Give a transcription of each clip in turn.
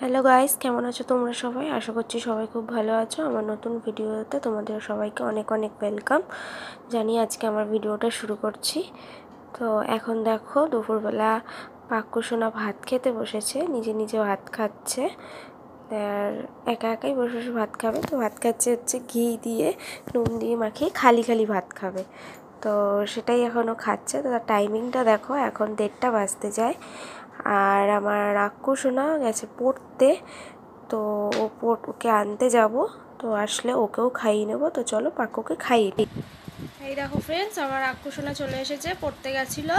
hello guys কেমন আছো তোমরা সবাই আশা করছি সবাই খুব ভালো আছো আমার নতুন ভিডিওতে তোমাদের সবাইকে অনেক অনেক ওয়েলকাম জানি আজকে আমার ভিডিওটা শুরু করছি তো এখন দেখো দুপুরবেলা পাক্কুসোনা ভাত খেতে বসেছে নিজে নিজে ভাত খাচ্ছে আর একা একাই বসে বসে ভাত খাবে তো ভাত খাচ্ছে হচ্ছে ঘি দিয়ে নুন দিয়ে মাখিয়ে খালি খালি ভাত খাবে তো সেটাই এখনও খাচ্ছে তো তার টাইমিংটা দেখো এখন দেড়টা বাজতে যায় আর আমার না গেছে পড়তে তো ও পড় ওকে আনতে যাব তো আসলে ওকেও খাইয়ে নেবো তো চলো পাকুকে খাইয়ে দিই এই দেখো ফ্রেন্ডস আমার রাক্ষসোনা চলে এসেছে পড়তে গেছিলো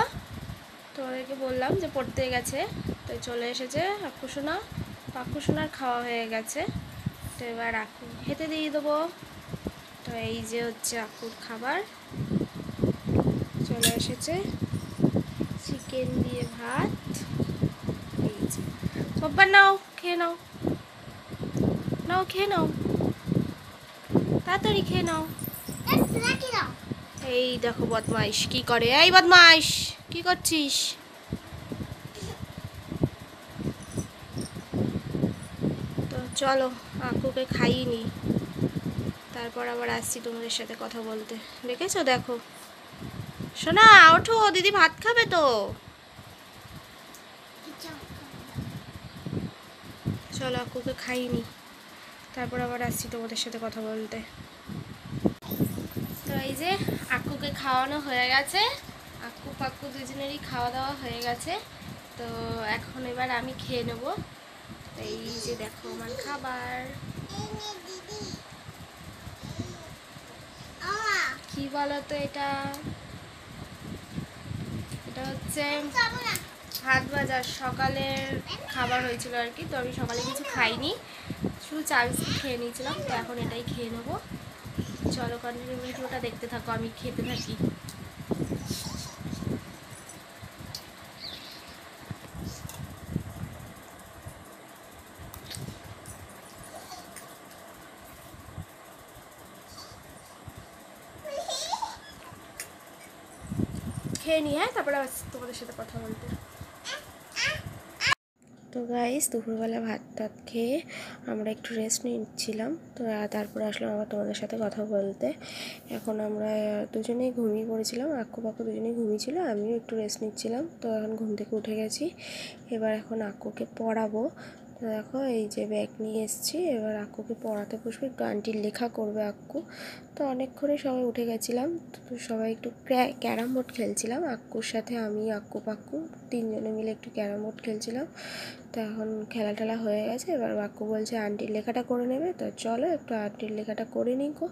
তো ওদেরকে বললাম যে পড়তে গেছে তো চলে এসেছে রাক্ষসোনা রাক্ষসোনার খাওয়া হয়ে গেছে তো এবার আকু খেতে দিয়ে দেবো তো এই যে হচ্ছে আকুর খাবার চলে এসেছে চিকেন দিয়ে ভাত বাব্বা নাও খেয়ে নাও নাও খেয়ে নাও তাড়াতাড়ি খেয়ে নাও এই দেখো বদমাইশ কি করে এই বদমাইশ কি করছিস তো চলো আকুকে খাইনি তারপর আবার আসছি তোমাদের সাথে কথা বলতে দেখেছো দেখো শোনা ওঠো দিদি ভাত খাবে তো চলো আকুকে খাইনি তারপর আবার আসছি তোমাদের সাথে কথা বলতে তো এই যে আকুকে খাওয়ানো হয়ে গেছে আকু পাক্কু দুজনেরই খাওয়া দাওয়া হয়ে গেছে তো এখন এবার আমি খেয়ে নেবো এই যে দেখো আমার খাবার কি বলতো এটা এটা হচ্ছে ভাত ভাজা সকালের খাবার হয়েছিল আর কি তো আমি সকালে কিছু খাইনি শুধু চা বিস্কুট খেয়ে নিয়েছিলাম তো এখন এটাই খেয়ে নেবো চলো কন্টিনিউ ভিডিওটা দেখতে থাকো আমি খেতে থাকি খেয়ে নিয়ে হ্যাঁ তারপরে তোমাদের সাথে কথা বলতে গাইস দুপুরবেলা ভাত টাত খেয়ে আমরা একটু রেস্ট নিচ্ছিলাম তো তারপরে আসলাম আবার তোমাদের সাথে কথা বলতে এখন আমরা দুজনেই ঘুমিয়ে পড়েছিলাম আক্কু পাক্কু দুজনেই ঘুমিয়েছিল আমিও একটু রেস্ট নিচ্ছিলাম তো এখন ঘুম থেকে উঠে গেছি এবার এখন আক্কুকে পড়াবো দেখো এই যে ব্যাগ নিয়ে এসছি এবার আকুকে পড়াতে বসবে একটু আন্টির লেখা করবে আক্কু তো অনেকক্ষণই সবাই উঠে গেছিলাম তো সবাই একটু ক্যারাম বোর্ড খেলছিলাম আক্কুর সাথে আমি আক্কু পাক্কু তিনজনে মিলে একটু ক্যারাম বোর্ড খেলছিলাম তো এখন খেলা টেলা হয়ে গেছে এবার আক্কু বলছে আন্টির লেখাটা করে নেবে তো চলো একটু আন্টির লেখাটা করে নিই গো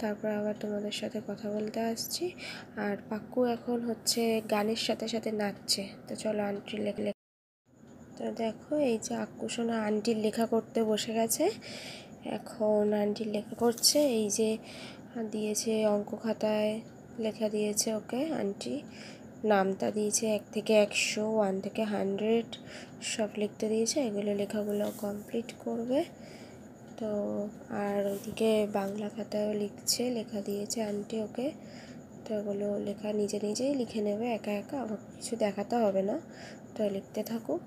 তারপর আবার তোমাদের সাথে কথা বলতে আসছি আর পাক্কু এখন হচ্ছে গানের সাথে সাথে নাচছে তো চলো আন্টির লেখা তো দেখো এই যে আকুশনা আন্টির লেখা করতে বসে গেছে এখন আন্টির লেখা করছে এই যে দিয়েছে অঙ্ক খাতায় লেখা দিয়েছে ওকে আন্টি নামটা দিয়েছে এক থেকে একশো ওয়ান থেকে হান্ড্রেড সব লিখতে দিয়েছে এগুলো লেখাগুলো কমপ্লিট করবে তো আর ওদিকে বাংলা খাতায় লিখছে লেখা দিয়েছে আন্টি ওকে তো এগুলো লেখা নিজে নিজেই লিখে নেবে একা একা আমাকে কিছু দেখাতে হবে না তো লিখতে থাকুক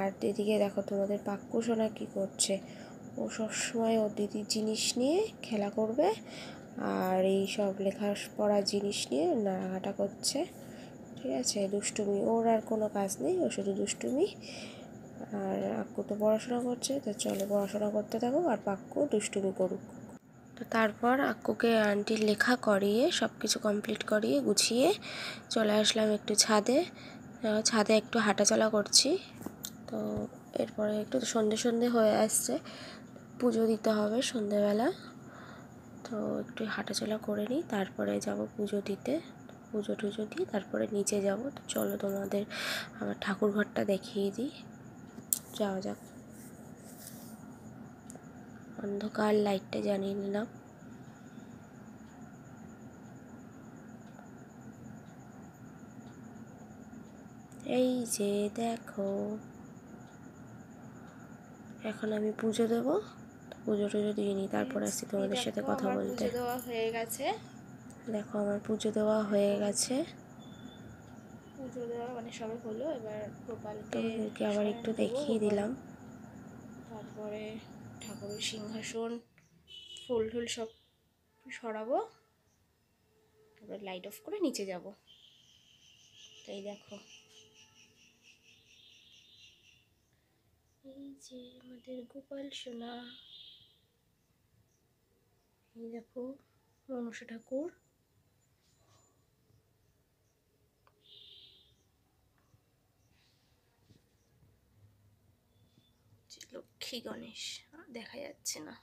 আর দিদিকে দেখো তোমাদের পাক্কু সোনা কী করছে ও সবসময় ও দিদি জিনিস নিয়ে খেলা করবে আর এই সব লেখা পড়া জিনিস নিয়ে নাড়াঘাটা করছে ঠিক আছে দুষ্টুমি ওর আর কোনো কাজ নেই ও শুধু দুষ্টুমি আর আক্কু তো পড়াশোনা করছে তো চলো পড়াশোনা করতে থাকো আর পাক্কু দুষ্টুমি করুক তো তারপর আক্কুকে আন্টির লেখা করিয়ে সব কিছু কমপ্লিট করিয়ে গুছিয়ে চলে আসলাম একটু ছাদে ছাদে একটু হাঁটাচলা করছি তো এরপরে একটু সন্ধে সন্ধে হয়ে আসছে পুজো দিতে হবে সন্ধেবেলা তো একটু হাঁটাচলা করে নিই তারপরে যাব পুজো দিতে পুজো টুজো দিয়ে তারপরে নিচে যাব তো চলো তোমাদের আমার ঠাকুর ঘরটা দেখিয়ে দিই যাওয়া যাক অন্ধকার লাইটটা জানিয়ে নিলাম এই যে দেখো এখন আমি পুজো দেবো পুজো টুজো দিয়ে নিই তারপর আসছি তোমাদের সাথে কথা বলতে দেওয়া হয়ে গেছে দেখো আমার পুজো দেওয়া হয়ে গেছে পুজো দেওয়া মানে সবাই হলো এবার গোপালকে আবার একটু দেখিয়ে দিলাম তারপরে ঠাকুরের সিংহাসন ফুল টুল সব সরাবো তারপরে লাইট অফ করে নিচে যাব তাই দেখো এই যে আমাদের গোপাল সোনা এই দেখো মনসা ঠাকুর লক্ষ্মী গণেশ দেখা যাচ্ছে না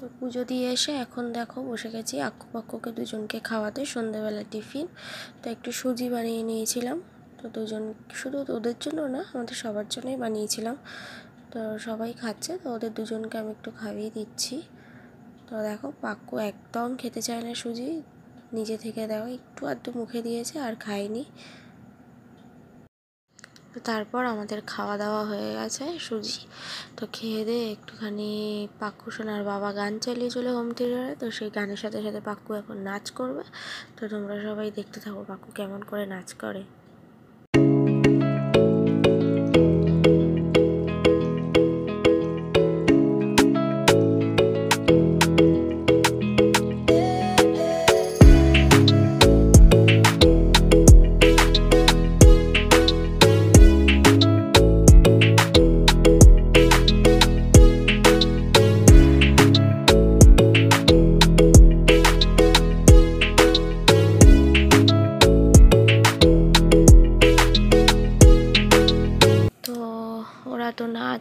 তো পুজো দিয়ে এসে এখন দেখো বসে গেছি আক্কু পাক্কুকে দুজনকে খাওয়াতে সন্ধ্যেবেলা টিফিন তো একটু সুজি বানিয়ে নিয়েছিলাম তো দুজন শুধু ওদের জন্য না আমাদের সবার জন্যই বানিয়েছিলাম তো সবাই খাচ্ছে তো ওদের দুজনকে আমি একটু খাইয়ে দিচ্ছি তো দেখো পাক্কু একদম খেতে চায় না সুজি নিজে থেকে দেখো একটু আধটু মুখে দিয়েছে আর খায়নি তো তারপর আমাদের খাওয়া দাওয়া হয়ে গেছে সুজি তো খেয়ে দিয়ে একটুখানি পাক্কু শোনার বাবা গান চালিয়ে চলে হোম থিয়েটারে তো সেই গানের সাথে সাথে পাক্কু এখন নাচ করবে তো তোমরা সবাই দেখতে থাকো পাক্কু কেমন করে নাচ করে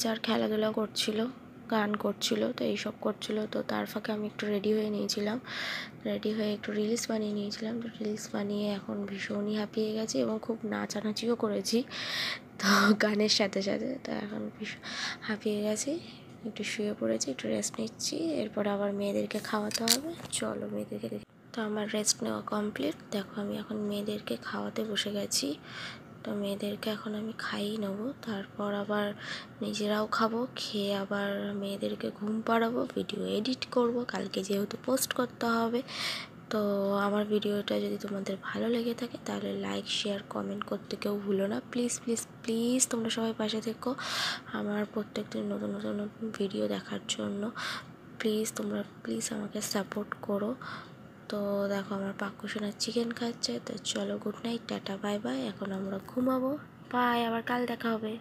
বাচ্চার খেলাধুলা করছিল গান করছিল তো এইসব করছিল তো তার ফাঁকে আমি একটু রেডি হয়ে নিয়েছিলাম রেডি হয়ে একটু রিলস বানিয়ে নিয়েছিলাম তো রিলস বানিয়ে এখন ভীষণই হাঁপিয়ে গেছি এবং খুব নাচানাচিও করেছি তো গানের সাথে সাথে তো এখন ভীষণ হাঁপিয়ে গেছি একটু শুয়ে পড়েছি একটু রেস্ট নিচ্ছি এরপর আবার মেয়েদেরকে খাওয়াতে হবে চলো মেয়েদেরকে তো আমার রেস্ট নেওয়া কমপ্লিট দেখো আমি এখন মেয়েদেরকে খাওয়াতে বসে গেছি তো মেয়েদেরকে এখন আমি খাইয়ে নেবো তারপর আবার নিজেরাও খাবো খেয়ে আবার মেয়েদেরকে ঘুম পাড়াবো ভিডিও এডিট করব কালকে যেহেতু পোস্ট করতে হবে তো আমার ভিডিওটা যদি তোমাদের ভালো লেগে থাকে তাহলে লাইক শেয়ার কমেন্ট করতে কেউ ভুলো না প্লিজ প্লিজ প্লিজ তোমরা সবাই পাশে থেকো আমার প্রত্যেকদিন নতুন নতুন নতুন ভিডিও দেখার জন্য প্লিজ তোমরা প্লিজ আমাকে সাপোর্ট করো তো দেখো আমার পাক্কু সোনা চিকেন খাচ্ছে তো চলো good night tata bye bye এখন আমরা ঘুমাবো বাই আবার কাল দেখা হবে